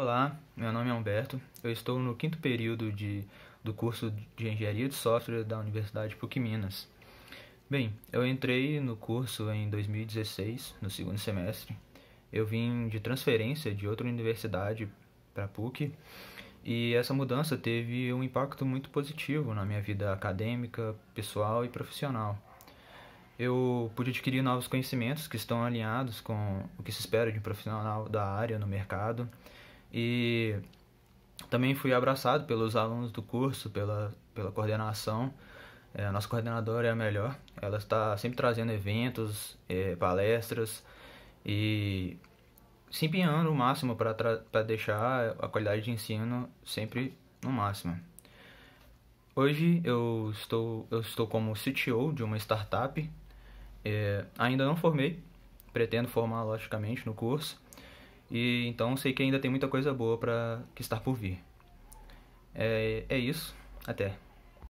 Olá, meu nome é Humberto. Eu estou no quinto período de, do curso de Engenharia de Software da Universidade PUC Minas. Bem, eu entrei no curso em 2016, no segundo semestre. Eu vim de transferência de outra universidade para a PUC e essa mudança teve um impacto muito positivo na minha vida acadêmica, pessoal e profissional. Eu pude adquirir novos conhecimentos que estão alinhados com o que se espera de um profissional da área no mercado e também fui abraçado pelos alunos do curso, pela, pela coordenação. É, a nossa coordenadora é a melhor. Ela está sempre trazendo eventos, é, palestras e se empenhando o máximo para deixar a qualidade de ensino sempre no máximo. Hoje eu estou, eu estou como CTO de uma startup. É, ainda não formei, pretendo formar logicamente no curso, e então sei que ainda tem muita coisa boa para que estar por vir. É, é isso. Até.